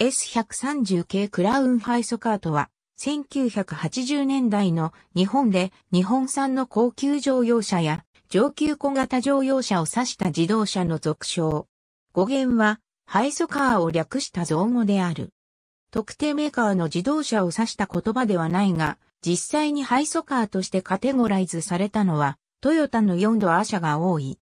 S130 系クラウンハイソカートは、1980年代の日本で日本産の高級乗用車や上級小型乗用車を指した自動車の俗称。語源は、ハイソカーを略した造語である。特定メーカーの自動車を指した言葉ではないが、実際にハイソカーとしてカテゴライズされたのは、トヨタの4度ア車が多い。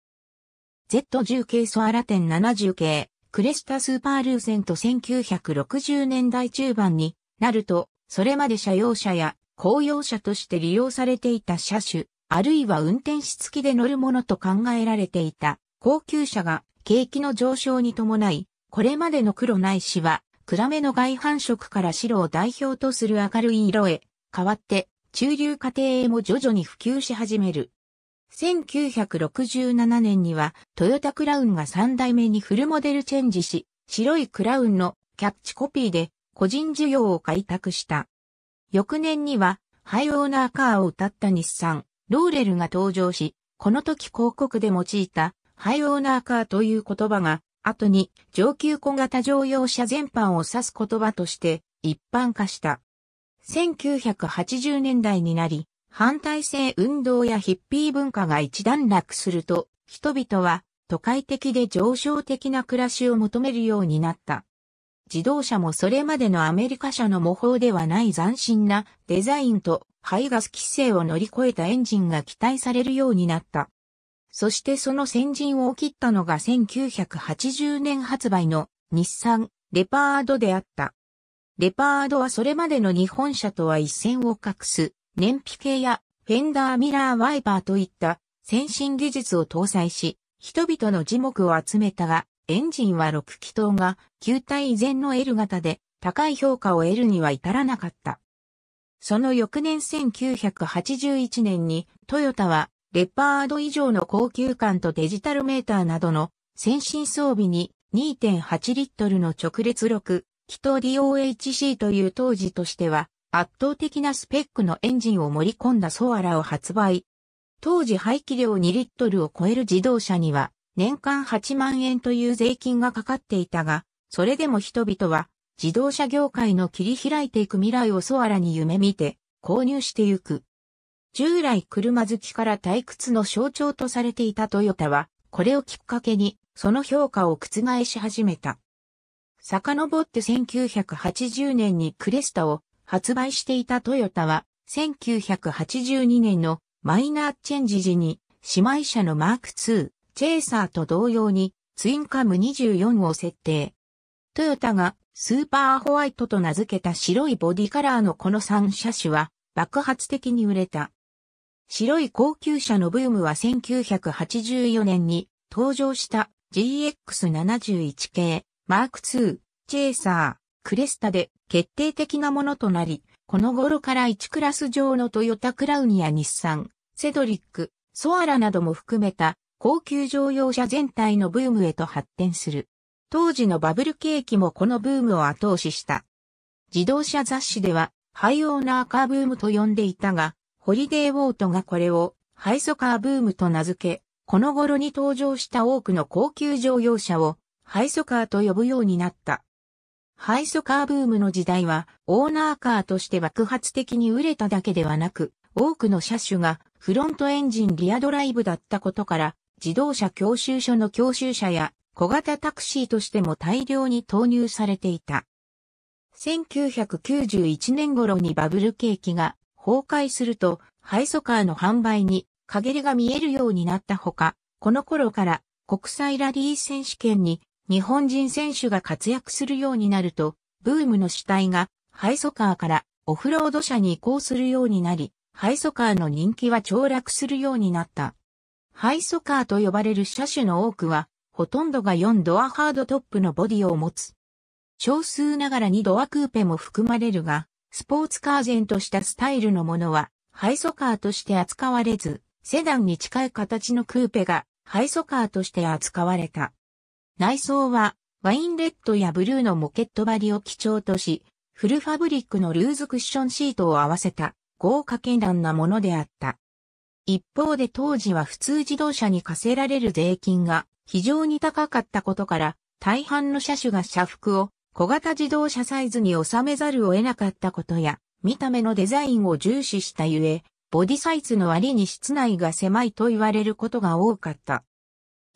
Z10 系ソアラテン7 0系、クレスタスーパールーセント1960年代中盤になると、それまで車用車や公用車として利用されていた車種、あるいは運転士付きで乗るものと考えられていた高級車が景気の上昇に伴い、これまでの黒ないしは、暗めの外反色から白を代表とする明るい色へ、変わって中流過程へも徐々に普及し始める。1967年にはトヨタクラウンが3代目にフルモデルチェンジし、白いクラウンのキャッチコピーで個人需要を開拓した。翌年にはハイオーナーカーを歌った日産、ローレルが登場し、この時広告で用いたハイオーナーカーという言葉が後に上級小型乗用車全般を指す言葉として一般化した。1980年代になり、反体制運動やヒッピー文化が一段落すると、人々は都会的で上昇的な暮らしを求めるようになった。自動車もそれまでのアメリカ車の模倣ではない斬新なデザインと排ガス規制を乗り越えたエンジンが期待されるようになった。そしてその先陣を切ったのが1980年発売の日産レパードであった。レパードはそれまでの日本車とは一線を画す燃費系やフェンダーミラーワイパーといった先進技術を搭載し、人々の樹木を集めたが、エンジンは6気筒が球体以前の L 型で高い評価を得るには至らなかった。その翌年1981年にトヨタはレッパード以上の高級感とデジタルメーターなどの先進装備に2.8リットルの直列6気筒 DOHC という当時としては圧倒的なスペックのエンジンを盛り込んだソアラを発売。当時排気量2リットルを超える自動車には年間8万円という税金がかかっていたが、それでも人々は自動車業界の切り開いていく未来をソアラに夢見て購入してゆく。従来車好きから退屈の象徴とされていたトヨタは、これをきっかけにその評価を覆し始めた。遡って1980年にクレスタを発売していたトヨタは、1982年のマイナーチェンジ時に、姉妹車のマーク2、チェイサーと同様に、ツインカム24を設定。トヨタがスーパーホワイトと名付けた白いボディカラーのこの3車種は爆発的に売れた。白い高級車のブームは1984年に登場した GX71 系、マーク2、チェイサー、クレスタで決定的なものとなり、この頃から1クラス上のトヨタクラウンや日産、セドリック、ソアラなども含めた高級乗用車全体のブームへと発展する。当時のバブル景気もこのブームを後押しした。自動車雑誌ではハイオーナーカーブームと呼んでいたが、ホリデーウォートがこれをハイソカーブームと名付け、この頃に登場した多くの高級乗用車をハイソカーと呼ぶようになった。ハイソカーブームの時代は、オーナーカーとして爆発的に売れただけではなく、多くの車種がフロントエンジンリアドライブだったことから、自動車教習所の教習車や小型タクシーとしても大量に投入されていた。1991年頃にバブル景気が崩壊すると、ハイソカーの販売に陰りが見えるようになったほか、この頃から国際ラリー選手権に日本人選手が活躍するようになると、ブームの主体がハイソカーからオフロード車に移行するようになり、ハイソカーの人気は凋落するようになった。ハイソカーと呼ばれる車種の多くは、ほとんどが4ドアハードトップのボディを持つ。少数ながら2ドアクーペも含まれるが、スポーツカーンとしたスタイルのものは、ハイソカーとして扱われず、セダンに近い形のクーペが、ハイソカーとして扱われた。内装は、ワインレッドやブルーのモケット張りを基調とし、フルファブリックのルーズクッションシートを合わせた豪華絢爛なものであった。一方で当時は普通自動車に課せられる税金が非常に高かったことから、大半の車種が車服を小型自動車サイズに収めざるを得なかったことや、見た目のデザインを重視したゆえ、ボディサイズの割に室内が狭いと言われることが多かった。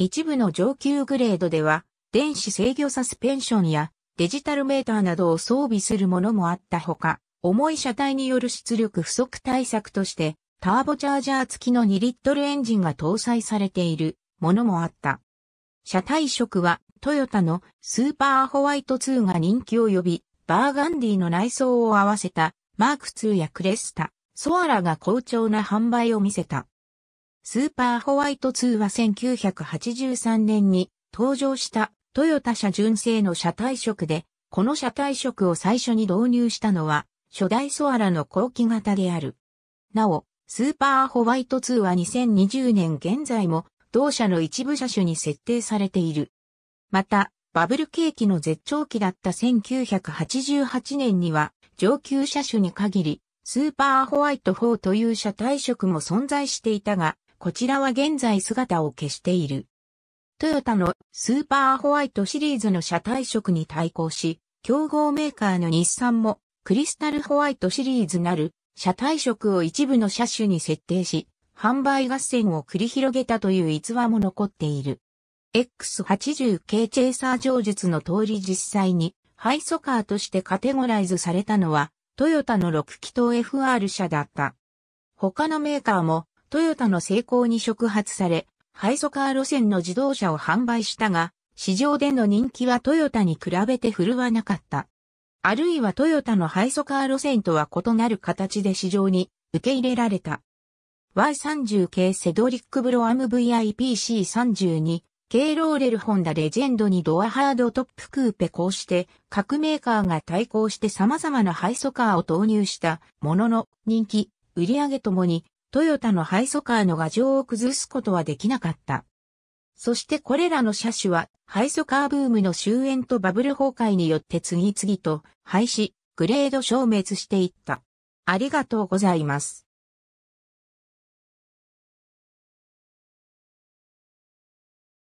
一部の上級グレードでは、電子制御サスペンションやデジタルメーターなどを装備するものもあったほか、重い車体による出力不足対策として、ターボチャージャー付きの2リットルエンジンが搭載されているものもあった。車体色はトヨタのスーパーホワイト2が人気を呼び、バーガンディの内装を合わせたマーク2やクレスタ、ソアラが好調な販売を見せた。スーパーホワイト2は1983年に登場したトヨタ車純正の車体色で、この車体色を最初に導入したのは初代ソアラの後期型である。なお、スーパーホワイト2は2020年現在も同社の一部車種に設定されている。また、バブル景気の絶頂期だった1988年には上級車種に限りスーパーホワイト4という車体色も存在していたが、こちらは現在姿を消している。トヨタのスーパーホワイトシリーズの車体色に対抗し、競合メーカーの日産もクリスタルホワイトシリーズなる車体色を一部の車種に設定し、販売合戦を繰り広げたという逸話も残っている。X80 系チェイサー上述の通り実際にハイソカーとしてカテゴライズされたのはトヨタの6気筒 FR 車だった。他のメーカーもトヨタの成功に触発され、ハイソカー路線の自動車を販売したが、市場での人気はトヨタに比べて振るわなかった。あるいはトヨタのハイソカー路線とは異なる形で市場に受け入れられた。Y30 系セドリックブロアム VIPC32 系ローレルホンダレジェンドにドアハードトップクーペこうして各メーカーが対抗して様々なハイソカーを投入したものの人気、売上ともにトヨタのハイソカーの牙城を崩すことはできなかった。そしてこれらの車種は、ハイソカーブームの終焉とバブル崩壊によって次々と廃止、グレード消滅していった。ありがとうございます。